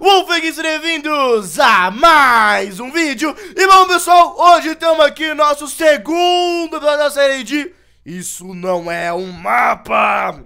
Wolfgang, bem-vindos a mais um vídeo E bom pessoal, hoje estamos aqui nosso segundo da série de Isso não é um mapa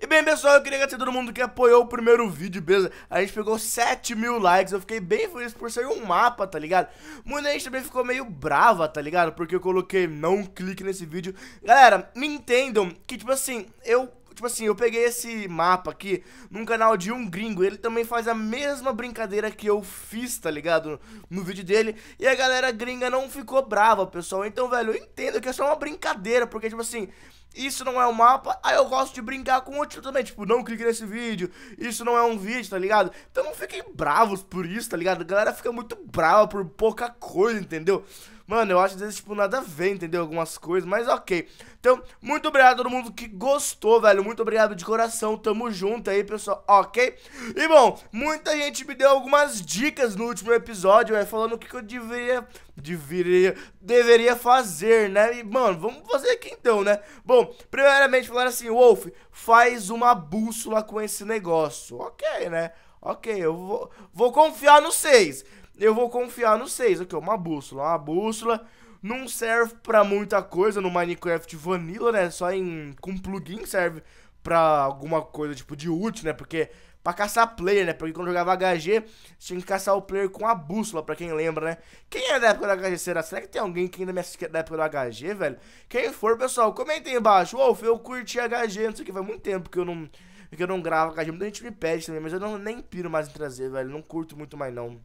e bem, pessoal, eu queria agradecer todo mundo que apoiou o primeiro vídeo, beleza? A gente pegou 7 mil likes, eu fiquei bem feliz por ser um mapa, tá ligado? Muita gente também ficou meio brava, tá ligado? Porque eu coloquei não clique nesse vídeo. Galera, me entendam que, tipo assim, eu Tipo assim, eu peguei esse mapa aqui num canal de um gringo. Ele também faz a mesma brincadeira que eu fiz, tá ligado? No vídeo dele. E a galera gringa não ficou brava, pessoal. Então, velho, eu entendo que é só uma brincadeira. Porque, tipo assim, isso não é um mapa, aí eu gosto de brincar com o também, tipo, não clique nesse vídeo, isso não é um vídeo, tá ligado? Então não fiquem bravos por isso, tá ligado? A galera fica muito brava por pouca coisa, entendeu? Mano, eu acho às vezes, tipo, nada a ver, entendeu? Algumas coisas, mas ok. Então, muito obrigado a todo mundo que gostou, velho. Muito obrigado de coração. Tamo junto aí, pessoal, ok? E bom, muita gente me deu algumas dicas no último episódio, é falando o que, que eu deveria. Deveria, deveria fazer, né? E, mano, vamos fazer aqui então, né? Bom, primeiramente falaram assim, Wolf, faz uma bússola com esse negócio. Ok, né? Ok, eu vou, vou confiar no 6 eu vou confiar no 6, aqui, ó, uma bússola, uma bússola. Não serve pra muita coisa no Minecraft Vanilla, né? Só em com plugin serve pra alguma coisa tipo de útil, né? Porque pra caçar player, né? Porque quando jogava HG, tinha que caçar o player com a bússola, pra quem lembra, né? Quem é da época da HG? Será, será que tem alguém que ainda me assiste da época do HG, velho? Quem for, pessoal, comenta aí embaixo. Wolf, eu curti HG, não sei o que, faz muito tempo que eu não, porque eu não gravo HG. Muita gente me pede também, mas eu não, nem piro mais em trazer, velho. Não curto muito mais, não.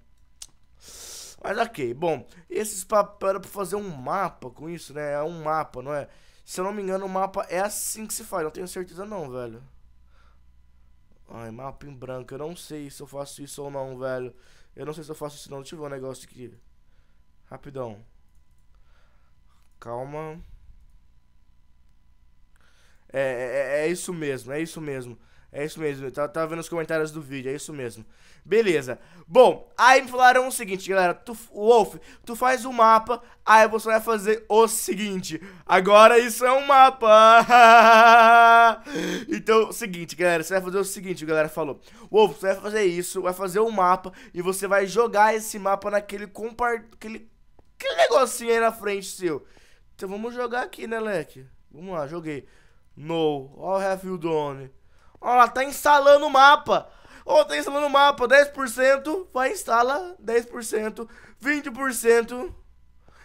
Mas ok, bom, esses papéis era pra fazer um mapa com isso, né? É um mapa, não é? Se eu não me engano, o mapa é assim que se faz, não tenho certeza não, velho. Ai, mapa em branco, eu não sei se eu faço isso ou não, velho. Eu não sei se eu faço isso não, deixa eu ver um negócio aqui. Rapidão. Calma. É, é é isso mesmo, é isso mesmo. É isso mesmo, eu tava vendo os comentários do vídeo, é isso mesmo. Beleza. Bom, aí me falaram o seguinte, galera. Tu, Wolf, tu faz o um mapa, aí você vai fazer o seguinte. Agora isso é um mapa. então, seguinte, galera. Você vai fazer o seguinte, o galera falou. Wolf, você vai fazer isso, vai fazer o um mapa e você vai jogar esse mapa naquele compar... Aquele... aquele negocinho aí na frente seu. Então vamos jogar aqui, né, leque? Vamos lá, joguei. No. All have you done? Ó, tá instalando o mapa. Ó, tá instalando o mapa. 10% vai instala 10%. 20%.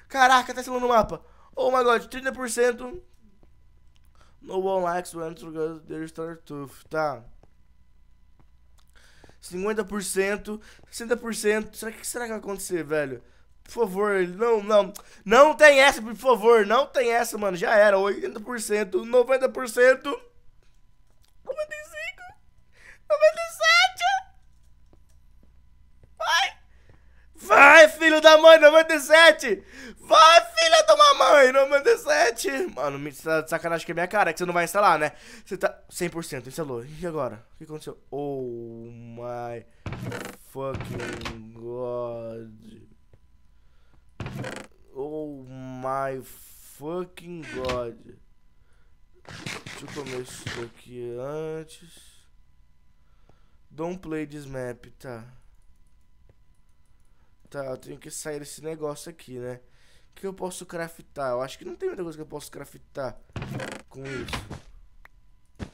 Caraca, tá instalando o mapa. Oh my god, 30%. No one likes when they start to. Tá. 50%, 60%. Será que será que vai acontecer, velho? Por favor, não, não. Não tem essa, por favor, não tem essa, mano. Já era, 80%, 90%, 95%, 97%. Vai! Vai, filho da mãe, 97! Vai, filha da mamãe, 97! Mano, me tá de sacanagem que é minha cara, é que você não vai instalar, né? Você tá 100%, instalou. E agora? O que aconteceu? Oh my fucking god my fucking god. Deixa eu comer isso daqui antes. Don't play this map, tá. Tá, eu tenho que sair desse negócio aqui, né? O que eu posso craftar? Eu acho que não tem muita coisa que eu posso craftar com isso.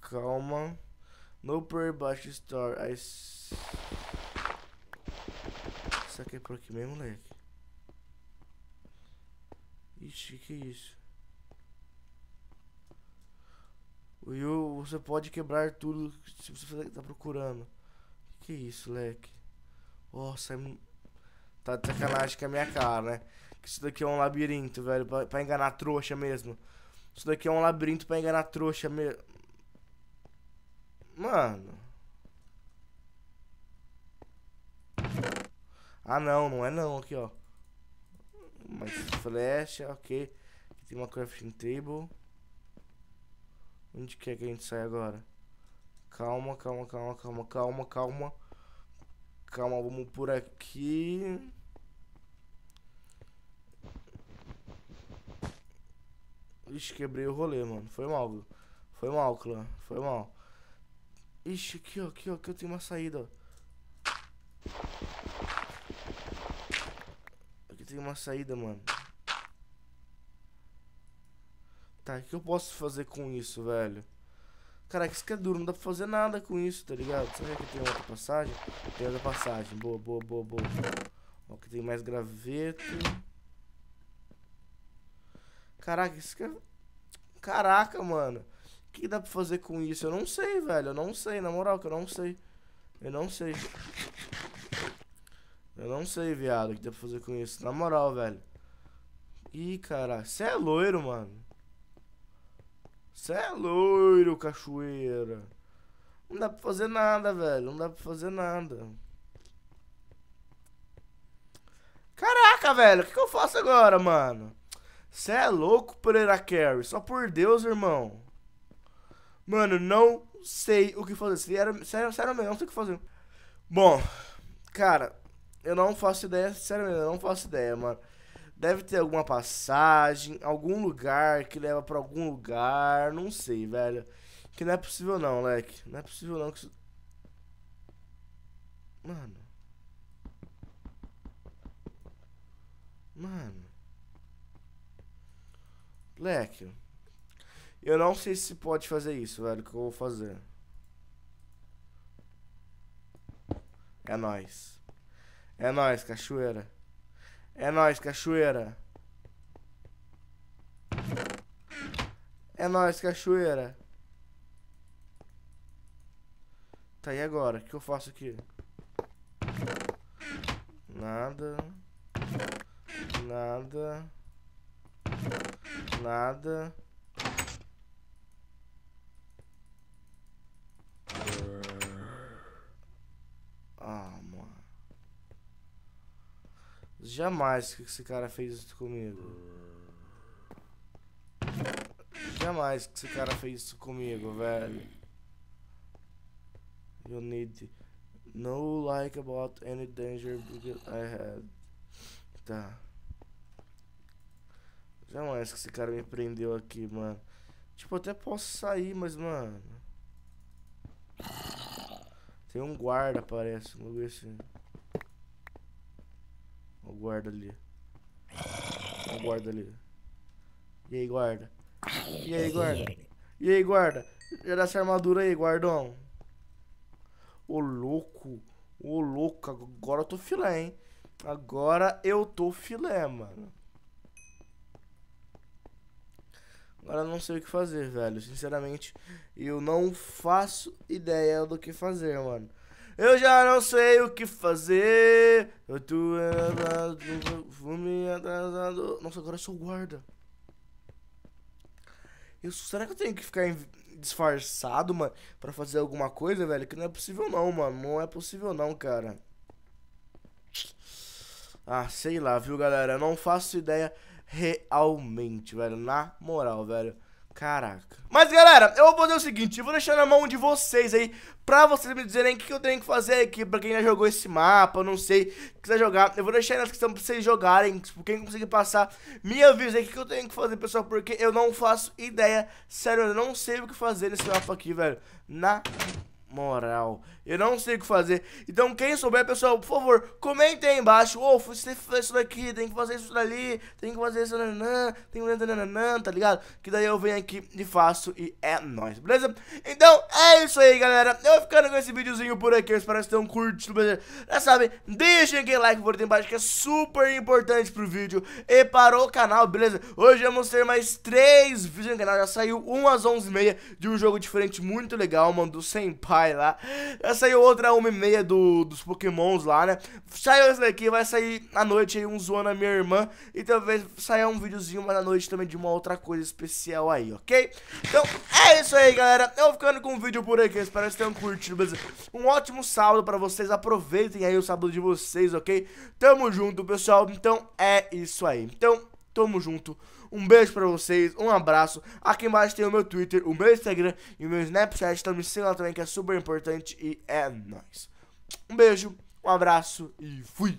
Calma. No prayer bash store. I... Isso aqui é por aqui mesmo, moleque. Ixi, que é isso? O Yu, você pode quebrar tudo se você tá procurando. Que é isso, leque? Nossa, tá de sacanagem com a minha cara, né? Que isso daqui é um labirinto, velho, pra, pra enganar trouxa mesmo. Isso daqui é um labirinto pra enganar trouxa mesmo. Mano. Ah, não, não é não, aqui, ó mais flecha, ok. Aqui tem uma crafting table. Onde que é que a gente sai agora? Calma, calma, calma, calma, calma, calma. Calma, vamos por aqui. Ixi, quebrei o rolê, mano. Foi mal, viu? Foi mal, clã. Foi mal. Ixi, aqui, ó, aqui, ó, que eu tenho uma saída, ó. tem uma saída, mano. Tá, o que eu posso fazer com isso, velho? Caraca, isso que é duro, não dá pra fazer nada com isso, tá ligado? Será que tem outra passagem? Tem outra passagem, boa, boa, boa, boa. Ó, que tem mais graveto. Caraca, isso que é... Caraca, mano. O que dá pra fazer com isso? Eu não sei, velho, eu não sei, na moral que eu não sei. Eu não sei. Eu não sei, viado, o que dá pra fazer com isso. Na moral, velho. Ih, cara Você é loiro, mano. Você é loiro, cachoeira. Não dá pra fazer nada, velho. Não dá pra fazer nada. Caraca, velho. O que, que, eu faço agora, mano? Você é louco, Pereira Carry. Só por Deus, irmão. Mano, não sei o que fazer. Sério, sério, sério mesmo. Não sei o que fazer. Bom, cara. Eu não faço ideia, sinceramente, eu não faço ideia, mano. Deve ter alguma passagem, algum lugar que leva para algum lugar, não sei, velho. Que não é possível não, moleque. Não é possível não que isso... Mano. Mano. Moleque. Eu não sei se pode fazer isso, velho, que eu vou fazer. É nóis. É nóis, cachoeira. É nóis, cachoeira. É nóis, cachoeira. Tá, e agora? O que eu faço aqui? Nada. Nada. Nada. Jamais que esse cara fez isso comigo. Jamais que esse cara fez isso comigo, velho. You need no like about any danger because I had. Tá. Jamais que esse cara me prendeu aqui, mano. Tipo, até posso sair, mas, mano. Tem um guarda, parece. Um lugar assim. O guarda ali. O guarda ali. E aí, guarda? E aí, guarda? E aí, guarda? Já dá essa armadura aí, guardão. Ô, louco. Ô, louco. Agora eu tô filé, hein? Agora eu tô filé, mano. Agora eu não sei o que fazer, velho. Sinceramente, eu não faço ideia do que fazer, mano. Eu já não sei o que fazer. Eu tô me atrasado. Nossa, agora eu sou guarda. Eu, será que eu tenho que ficar disfarçado, mano, pra fazer alguma coisa, velho? Que não é possível não, mano. Não é possível não, cara. Ah, sei lá, viu, galera? Eu não faço ideia realmente, velho. Na moral, velho. Caraca. Mas galera, eu vou fazer o seguinte, eu vou deixar na mão de vocês aí, pra vocês me dizerem o que, que eu tenho que fazer aqui, pra quem já jogou esse mapa, eu não sei, quiser jogar, eu vou deixar aí na descrição pra vocês jogarem, tipo, quem conseguir passar, me avisa aí o que, que eu tenho que fazer, pessoal, porque eu não faço ideia, sério, eu não sei o que fazer nesse mapa aqui, velho, na moral. Eu não sei o que fazer. Então, quem souber, pessoal, por favor, comentem aí embaixo. Ô, oh, você fazer isso daqui, tem que fazer isso dali, tem que fazer isso nananã, tem que fazer nananã, tá ligado? Que daí eu venho aqui e faço e é nóis, beleza? Então, é isso aí, galera. Eu vou ficando com esse videozinho por aqui. Eu espero que vocês tenham curtido, beleza? Já sabem, deixem aquele like por embaixo que é super importante pro vídeo e para o canal, beleza? Hoje vamos ter mais três vídeos no canal. Já saiu um às 11h30 de um jogo diferente muito legal, mano, do Senpai vai lá. Já saiu outra uma e meia do, dos Pokémons lá, né? Saiu esse daqui, vai sair à noite aí um zoando a minha irmã. E talvez saia um videozinho mais à noite também de uma outra coisa especial aí, ok? Então é isso aí, galera. Eu ficando com o vídeo por aqui. Espero que vocês tenham curtido, beleza? Um ótimo sábado pra vocês. Aproveitem aí o sábado de vocês, ok? Tamo junto, pessoal. Então é isso aí. Então, tamo junto. Um beijo pra vocês, um abraço. Aqui embaixo tem o meu Twitter, o meu Instagram e o meu Snapchat. Então me sigam lá também que é super importante e é nóis. Um beijo, um abraço e fui!